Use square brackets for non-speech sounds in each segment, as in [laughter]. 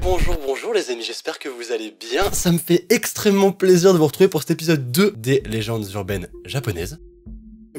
bonjour, bonjour les amis, j'espère que vous allez bien. Ça me fait extrêmement plaisir de vous retrouver pour cet épisode 2 des légendes urbaines japonaises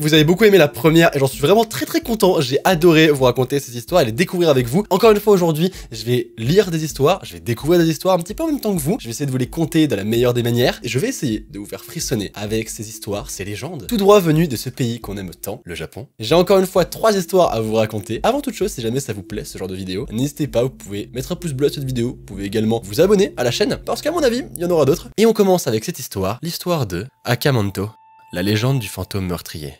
vous avez beaucoup aimé la première et j'en suis vraiment très très content. J'ai adoré vous raconter ces histoires et les découvrir avec vous. Encore une fois aujourd'hui, je vais lire des histoires, je vais découvrir des histoires un petit peu en même temps que vous. Je vais essayer de vous les conter de la meilleure des manières et je vais essayer de vous faire frissonner avec ces histoires, ces légendes, tout droit venues de ce pays qu'on aime tant, le Japon. J'ai encore une fois trois histoires à vous raconter. Avant toute chose, si jamais ça vous plaît ce genre de vidéo, n'hésitez pas, vous pouvez mettre un pouce bleu à cette vidéo, vous pouvez également vous abonner à la chaîne parce qu'à mon avis, il y en aura d'autres. Et on commence avec cette histoire, l'histoire de Akamanto, la légende du fantôme meurtrier.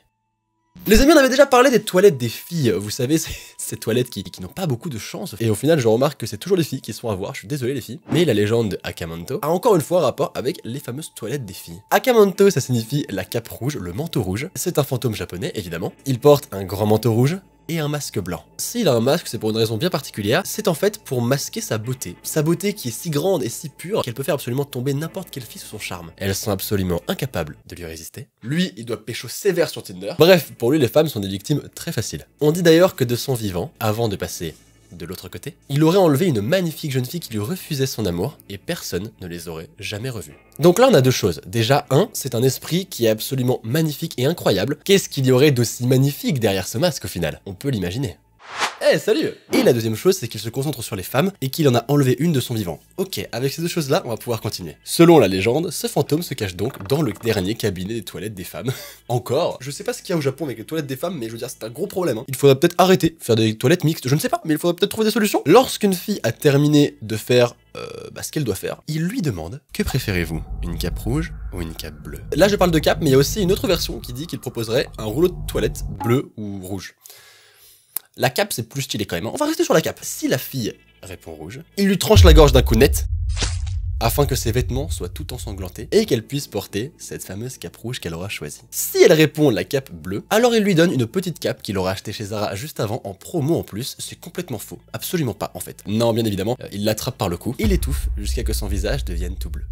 Les amis, on avait déjà parlé des toilettes des filles, vous savez, [laughs] ces toilettes qui, n'ont pas beaucoup de chance. Et au final, je remarque que c'est toujours les filles qui sont à voir, je suis désolé les filles. Mais la légende Akamanto a encore une fois rapport avec les fameuses toilettes des filles. Akamanto, ça signifie la cape rouge, le manteau rouge. C'est un fantôme japonais, évidemment. Il porte un grand manteau rouge, et un masque blanc. S'il a un masque, c'est pour une raison bien particulière, c'est en fait pour masquer sa beauté. Sa beauté qui est si grande et si pure qu'elle peut faire absolument tomber n'importe quelle fille sous son charme. Elles sont absolument incapables de lui résister. Lui, il doit pécho sévère sur Tinder. Bref, pour lui, les femmes sont des victimes très faciles. On dit d'ailleurs que de son vivant, avant de passer de l'autre côté, il aurait enlevé une magnifique jeune fille qui lui refusait son amour, et personne ne les aurait jamais revus. Donc là, on a deux choses. Déjà, un, c'est un esprit qui est absolument magnifique et incroyable. Qu'est-ce qu'il y aurait d'aussi magnifique derrière ce masque au final On peut l'imaginer. Eh salut Et la deuxième chose, c'est qu'il se concentre sur les femmes et qu'il en a enlevé une de son vivant. Ok, avec ces deux choses-là, on va pouvoir continuer. Selon la légende, ce fantôme se cache donc dans le dernier cabinet des toilettes des femmes. [laughs] Encore, je sais pas ce qu'il y a au Japon avec les toilettes des femmes, mais je veux dire, c'est un gros problème. Hein. Il faudrait peut-être arrêter, faire des toilettes mixtes, je ne sais pas, mais il faudrait peut-être trouver des solutions. Lorsqu'une fille a terminé de faire euh, bah, ce qu'elle doit faire. Il lui demande Que préférez-vous Une cape rouge ou une cape bleue Là, je parle de cape, mais il y a aussi une autre version qui dit qu'il proposerait un rouleau de toilette bleu ou rouge. La cape, c'est plus stylé quand même. Hein. On va rester sur la cape. Si la fille répond rouge, il lui tranche la gorge d'un coup net afin que ses vêtements soient tout ensanglantés et qu'elle puisse porter cette fameuse cape rouge qu'elle aura choisie. Si elle répond la cape bleue, alors il lui donne une petite cape qu'il aura achetée chez Zara juste avant en promo en plus, c'est complètement faux, absolument pas en fait. Non bien évidemment, euh, il l'attrape par le cou, il étouffe jusqu'à que son visage devienne tout bleu.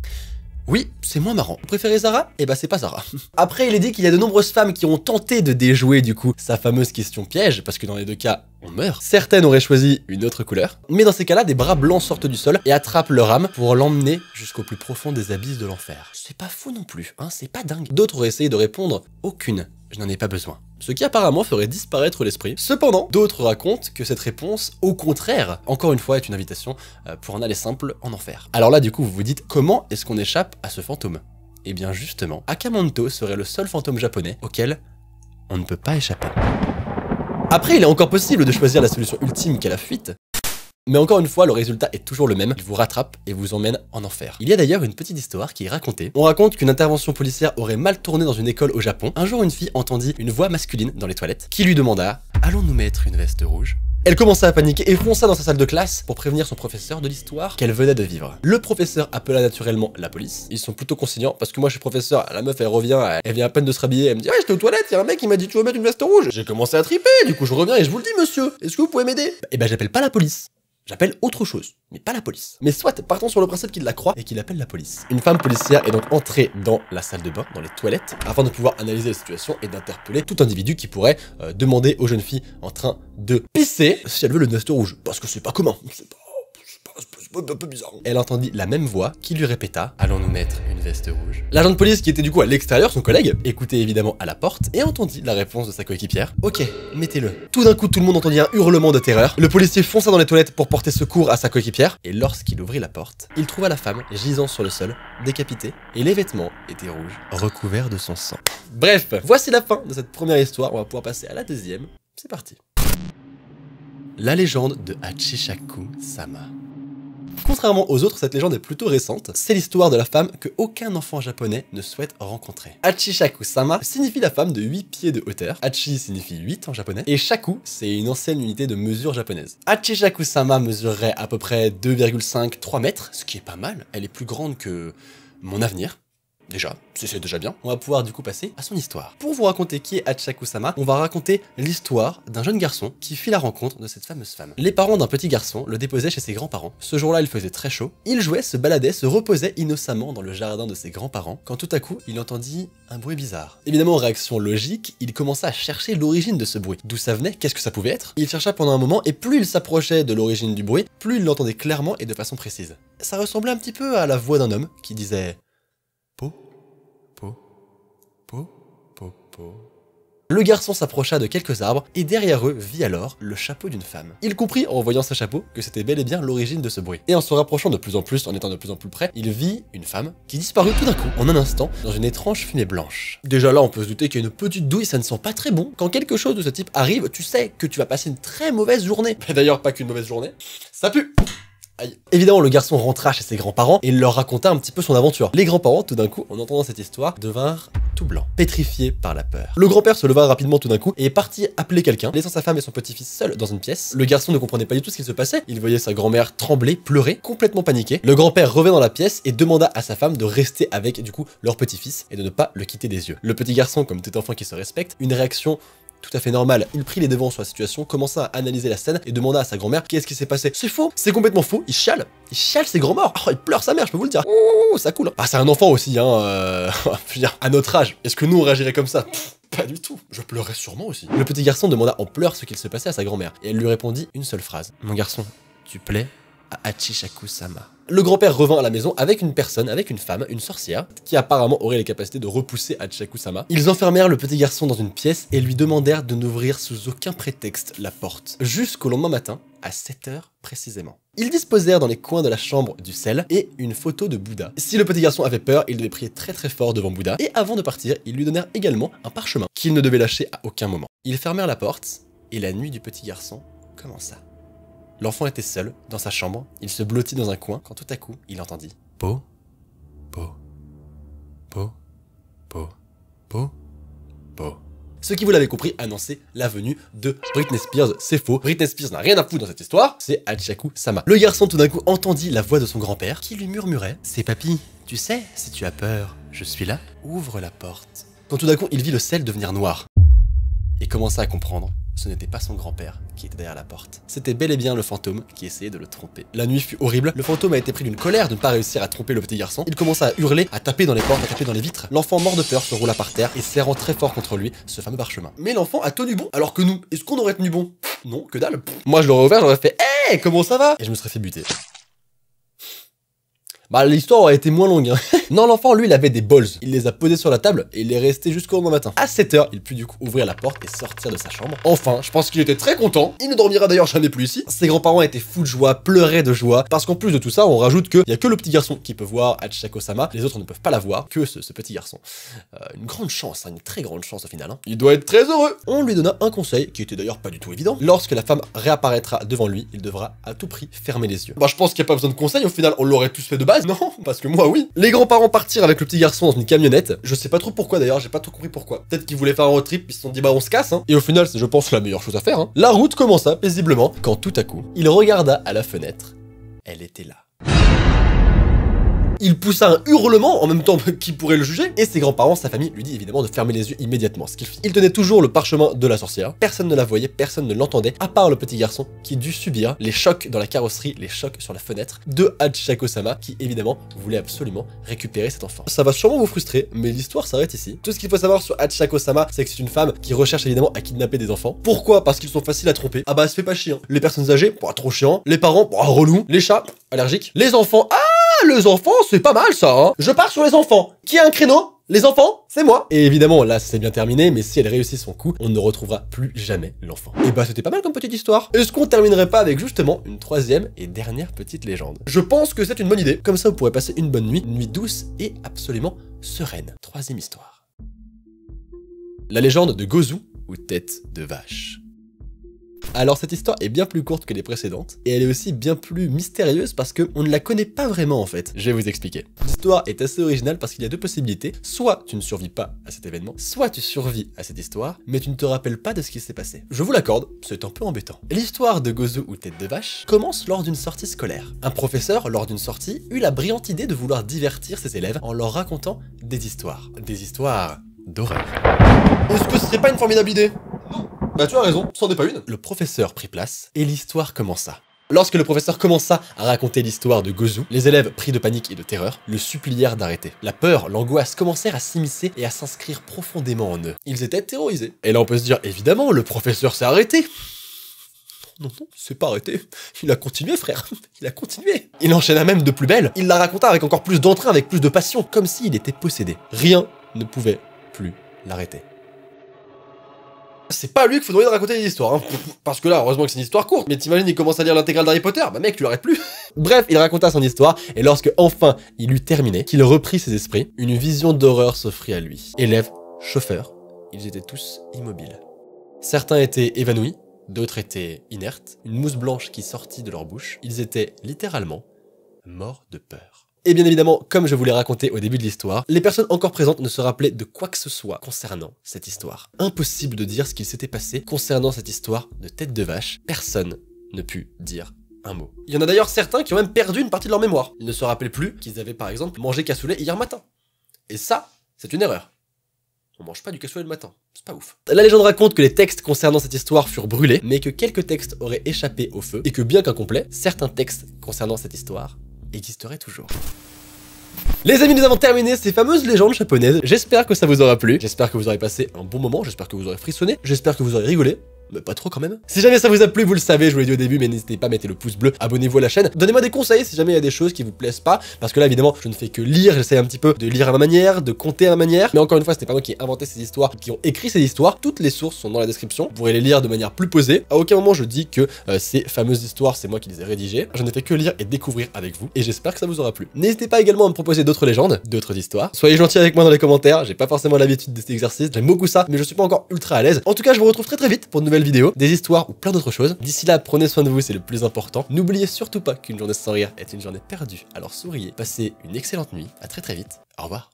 Oui, c'est moins marrant. Vous préférez Sarah Eh bah ben, c'est pas Zara. [laughs] Après, il est dit qu'il y a de nombreuses femmes qui ont tenté de déjouer du coup sa fameuse question piège, parce que dans les deux cas, on meurt. Certaines auraient choisi une autre couleur, mais dans ces cas-là, des bras blancs sortent du sol et attrapent leur âme pour l'emmener jusqu'au plus profond des abysses de l'enfer. C'est pas fou non plus, hein, c'est pas dingue. D'autres auraient essayé de répondre aucune je n'en ai pas besoin. Ce qui apparemment ferait disparaître l'esprit. Cependant, d'autres racontent que cette réponse, au contraire, encore une fois, est une invitation euh, pour en aller simple en enfer. Alors là, du coup, vous vous dites, comment est-ce qu'on échappe à ce fantôme Eh bien justement, Akamanto serait le seul fantôme japonais auquel on ne peut pas échapper. Après, il est encore possible de choisir la solution ultime qu'est la fuite, mais encore une fois, le résultat est toujours le même, il vous rattrape et vous emmène en enfer. Il y a d'ailleurs une petite histoire qui est racontée. On raconte qu'une intervention policière aurait mal tourné dans une école au Japon. Un jour, une fille entendit une voix masculine dans les toilettes qui lui demanda « Allons-nous mettre une veste rouge ?» Elle commença à paniquer et fonça dans sa salle de classe pour prévenir son professeur de l'histoire qu'elle venait de vivre. Le professeur appela naturellement la police. Ils sont plutôt conciliants parce que moi je suis professeur, la meuf elle revient, elle vient à peine de se rhabiller, elle me dit Ouais, j'étais aux toilettes, y a un mec qui m'a dit tu veux mettre une veste rouge. J'ai commencé à triper, du coup je reviens et je vous le dis monsieur, est-ce que vous pouvez m'aider Eh ben j'appelle pas la police. J'appelle autre chose, mais pas la police. Mais soit, partons sur le principe qu'il la croit et qu'il appelle la police. Une femme policière est donc entrée dans la salle de bain, dans les toilettes, afin de pouvoir analyser la situation et d'interpeller tout individu qui pourrait euh, demander aux jeunes filles en train de pisser si elle veut le nest rouge. Parce que c'est pas commun, c'est pas bah, hein. Elle entendit la même voix qui lui répéta Allons nous mettre une veste rouge. L'agent de police qui était du coup à l'extérieur, son collègue, écoutait évidemment à la porte et entendit la réponse de sa coéquipière Ok, mettez-le. Tout d'un coup, tout le monde entendit un hurlement de terreur. Le policier fonça dans les toilettes pour porter secours à sa coéquipière et lorsqu'il ouvrit la porte, il trouva la femme gisant sur le sol, décapitée, et les vêtements étaient rouges, recouverts de son sang. Bref, voici la fin de cette première histoire. On va pouvoir passer à la deuxième. C'est parti. La légende de Hachishaku Sama. Contrairement aux autres, cette légende est plutôt récente. C'est l'histoire de la femme que aucun enfant japonais ne souhaite rencontrer. Hachi signifie la femme de 8 pieds de hauteur. Hachi signifie 8 en japonais. Et Shaku, c'est une ancienne unité de mesure japonaise. Hachi mesurerait à peu près 2,53 mètres, ce qui est pas mal. Elle est plus grande que mon avenir. Déjà, c'est déjà bien. On va pouvoir du coup passer à son histoire. Pour vous raconter qui est Hachakusama, on va raconter l'histoire d'un jeune garçon qui fit la rencontre de cette fameuse femme. Les parents d'un petit garçon le déposaient chez ses grands-parents. Ce jour-là, il faisait très chaud. Il jouait, se baladait, se reposait innocemment dans le jardin de ses grands-parents, quand tout à coup, il entendit un bruit bizarre. Évidemment, en réaction logique, il commença à chercher l'origine de ce bruit. D'où ça venait Qu'est-ce que ça pouvait être Il chercha pendant un moment, et plus il s'approchait de l'origine du bruit, plus il l'entendait clairement et de façon précise. Ça ressemblait un petit peu à la voix d'un homme qui disait Le garçon s'approcha de quelques arbres et derrière eux vit alors le chapeau d'une femme. Il comprit en voyant ce chapeau que c'était bel et bien l'origine de ce bruit. Et en se rapprochant de plus en plus, en étant de plus en plus près, il vit une femme qui disparut tout d'un coup, en un instant, dans une étrange fumée blanche. Déjà là, on peut se douter qu'il y a une petite douille, ça ne sent pas très bon. Quand quelque chose de ce type arrive, tu sais que tu vas passer une très mauvaise journée. Mais [laughs] D'ailleurs, pas qu'une mauvaise journée, ça pue Évidemment, le garçon rentra chez ses grands-parents et leur raconta un petit peu son aventure. Les grands-parents, tout d'un coup, en entendant cette histoire, devinrent tout blancs, pétrifiés par la peur. Le grand-père se leva rapidement tout d'un coup et est parti appeler quelqu'un, laissant sa femme et son petit-fils seuls dans une pièce. Le garçon ne comprenait pas du tout ce qui se passait. Il voyait sa grand-mère trembler, pleurer, complètement paniqué. Le grand-père revint dans la pièce et demanda à sa femme de rester avec, du coup, leur petit-fils et de ne pas le quitter des yeux. Le petit garçon, comme tout enfant qui se respecte, une réaction tout à fait normal. Il prit les devants sur la situation, commença à analyser la scène et demanda à sa grand-mère qu'est-ce qui s'est passé. C'est faux, c'est complètement faux. Il chiale, il chiale ses grands-morts. Oh, il pleure sa mère, je peux vous le dire. Ouh, ça coule. Ah, c'est un enfant aussi, hein. Euh... [laughs] à notre âge, est-ce que nous on réagirait comme ça pas du tout. Je pleurais sûrement aussi. Le petit garçon demanda en pleurs ce qu'il se passait à sa grand-mère et elle lui répondit une seule phrase. Mon garçon, tu plais à Le grand-père revint à la maison avec une personne, avec une femme, une sorcière, qui apparemment aurait les capacités de repousser hachisaku Ils enfermèrent le petit garçon dans une pièce et lui demandèrent de n'ouvrir sous aucun prétexte la porte, jusqu'au lendemain matin, à 7 heures précisément. Ils disposèrent dans les coins de la chambre du sel et une photo de Bouddha. Si le petit garçon avait peur, il devait prier très très fort devant Bouddha, et avant de partir, ils lui donnèrent également un parchemin qu'il ne devait lâcher à aucun moment. Ils fermèrent la porte, et la nuit du petit garçon commença. L'enfant était seul, dans sa chambre, il se blottit dans un coin, quand tout à coup, il entendit Po, po, po, po, po, po. Ce qui, vous l'avez compris, annonçait la venue de Britney Spears. C'est faux. Britney Spears n'a rien à foutre dans cette histoire. C'est Hachaku Sama. Le garçon tout d'un coup entendit la voix de son grand-père qui lui murmurait C'est papy, tu sais, si tu as peur, je suis là. Ouvre la porte. Quand tout d'un coup, il vit le sel devenir noir et commença à comprendre ce n'était pas son grand-père qui était derrière la porte. C'était bel et bien le fantôme qui essayait de le tromper. La nuit fut horrible, le fantôme a été pris d'une colère de ne pas réussir à tromper le petit garçon. Il commença à hurler, à taper dans les portes, à taper dans les vitres. L'enfant mort de peur se roula par terre et serrant très fort contre lui ce fameux parchemin. Mais l'enfant a tenu bon, alors que nous, est-ce qu'on aurait tenu bon Non, que dalle. Moi je l'aurais ouvert, j'aurais fait Eh comment ça va Et je me serais fait buter. Bah, l'histoire aurait été moins longue. Hein. [laughs] non, l'enfant, lui, il avait des bols, Il les a posés sur la table et il est resté jusqu'au lendemain matin. À 7h, il put du coup ouvrir la porte et sortir de sa chambre. Enfin, je pense qu'il était très content. Il ne dormira d'ailleurs jamais plus ici. Ses grands-parents étaient fous de joie, pleuraient de joie. Parce qu'en plus de tout ça, on rajoute qu'il y a que le petit garçon qui peut voir Hachiko-sama. Les autres ne peuvent pas la voir, que ce, petit garçon. Euh, une grande chance, hein, une très grande chance au final. Hein. Il doit être très heureux. On lui donna un conseil qui était d'ailleurs pas du tout évident. Lorsque la femme réapparaîtra devant lui, il devra à tout prix fermer les yeux. Bah, je pense qu'il n'y a pas besoin de conseil. Au final, on l'aurait tous fait de base. [laughs] non Parce que moi, oui. Les grands-parents partirent avec le petit garçon dans une camionnette. Je sais pas trop pourquoi d'ailleurs, j'ai pas trop compris pourquoi. Peut-être qu'ils voulaient faire un road trip, ils se sont dit bah on se casse, hein. Et au final, c'est je pense la meilleure chose à faire, hein. La route commença paisiblement quand tout à coup, il regarda à la fenêtre. Elle était là. Il poussa un hurlement, en même temps [laughs] qui pourrait le juger, et ses grands-parents, sa famille, lui dit évidemment de fermer les yeux immédiatement, ce qu'il fit. Il tenait toujours le parchemin de la sorcière, personne ne la voyait, personne ne l'entendait, à part le petit garçon qui dut subir les chocs dans la carrosserie, les chocs sur la fenêtre de Hachakosama qui évidemment voulait absolument récupérer cet enfant. Ça va sûrement vous frustrer, mais l'histoire s'arrête ici. Tout ce qu'il faut savoir sur Hachakosama c'est que c'est une femme qui recherche évidemment à kidnapper des enfants. Pourquoi Parce qu'ils sont faciles à tromper. Ah bah, se fait pas chier. Hein. Les personnes âgées, bah, trop chiant. Les parents, bah, relou. Les chats, allergiques. Les enfants, ah les enfants, c'est pas mal ça, hein. Je pars sur les enfants. Qui a un créneau les enfants, c'est moi Et évidemment, là, c'est bien terminé, mais si elle réussit son coup, on ne retrouvera plus jamais l'enfant. Et eh bah, ben, c'était pas mal comme petite histoire. Est-ce qu'on terminerait pas avec justement une troisième et dernière petite légende Je pense que c'est une bonne idée. Comme ça, vous pourrez passer une bonne nuit, une nuit douce et absolument sereine. Troisième histoire. La légende de Gozou ou tête de vache. Alors cette histoire est bien plus courte que les précédentes, et elle est aussi bien plus mystérieuse parce qu'on ne la connaît pas vraiment en fait. Je vais vous expliquer. L'histoire est assez originale parce qu'il y a deux possibilités, soit tu ne survis pas à cet événement, soit tu survis à cette histoire, mais tu ne te rappelles pas de ce qui s'est passé. Je vous l'accorde, c'est un peu embêtant. L'histoire de Gozu ou Tête de Vache commence lors d'une sortie scolaire. Un professeur, lors d'une sortie, eut la brillante idée de vouloir divertir ses élèves en leur racontant des histoires. Des histoires d'horreur. Est-ce que ce serait pas une formidable idée bah tu as raison, c'en est pas une. Le professeur prit place et l'histoire commença. Lorsque le professeur commença à raconter l'histoire de Gozu, les élèves, pris de panique et de terreur, le supplièrent d'arrêter. La peur, l'angoisse commencèrent à s'immiscer et à s'inscrire profondément en eux. Ils étaient terrorisés. Et là, on peut se dire, évidemment, le professeur s'est arrêté. Non, non, il s'est pas arrêté. Il a continué, frère. Il a continué. Il enchaîna même de plus belle. Il la raconta avec encore plus d'entrain, avec plus de passion, comme s'il était possédé. Rien ne pouvait plus l'arrêter c'est pas lui qu'il faudrait raconter des histoires. Hein. Parce que là, heureusement que c'est une histoire courte, mais t'imagines, il commence à lire l'intégrale d'Harry Potter, bah mec, tu l'arrêtes plus. [laughs] Bref, il raconta son histoire, et lorsque enfin il eut terminé, qu'il reprit ses esprits, une vision d'horreur s'offrit à lui. Élèves, chauffeurs, ils étaient tous immobiles. Certains étaient évanouis, d'autres étaient inertes, une mousse blanche qui sortit de leur bouche, ils étaient littéralement morts de peur. Et bien évidemment, comme je vous l'ai raconté au début de l'histoire, les personnes encore présentes ne se rappelaient de quoi que ce soit concernant cette histoire. Impossible de dire ce qu'il s'était passé concernant cette histoire de tête de vache. Personne ne put dire un mot. Il y en a d'ailleurs certains qui ont même perdu une partie de leur mémoire. Ils ne se rappelaient plus qu'ils avaient par exemple mangé cassoulet hier matin. Et ça, c'est une erreur. On mange pas du cassoulet le matin, c'est pas ouf. La légende raconte que les textes concernant cette histoire furent brûlés, mais que quelques textes auraient échappé au feu, et que bien qu'incomplets, certains textes concernant cette histoire existerait toujours. Les amis, nous avons terminé ces fameuses légendes japonaises. J'espère que ça vous aura plu. J'espère que vous aurez passé un bon moment. J'espère que vous aurez frissonné. J'espère que vous aurez rigolé mais pas trop quand même. Si jamais ça vous a plu, vous le savez, je vous l'ai dit au début, mais n'hésitez pas à mettre le pouce bleu, abonnez-vous à la chaîne, donnez-moi des conseils si jamais il y a des choses qui vous plaisent pas, parce que là évidemment, je ne fais que lire, j'essaie un petit peu de lire à ma manière, de compter à ma manière, mais encore une fois, c'était pas moi qui ai inventé ces histoires, qui ont écrit ces histoires, toutes les sources sont dans la description, vous pourrez les lire de manière plus posée. À aucun moment je dis que euh, ces fameuses histoires, c'est moi qui les ai rédigées, je n'ai fait que lire et découvrir avec vous, et j'espère que ça vous aura plu. N'hésitez pas également à me proposer d'autres légendes, d'autres histoires. Soyez gentils avec moi dans les commentaires, j'ai pas forcément l'habitude de cet exercice, j'aime beaucoup ça, mais je suis pas encore ultra à l'aise. En tout cas, je vous retrouve très très vite pour de vidéo, des histoires ou plein d'autres choses. D'ici là, prenez soin de vous, c'est le plus important. N'oubliez surtout pas qu'une journée sans rire est une journée perdue, alors souriez, passez une excellente nuit, à très très vite, au revoir.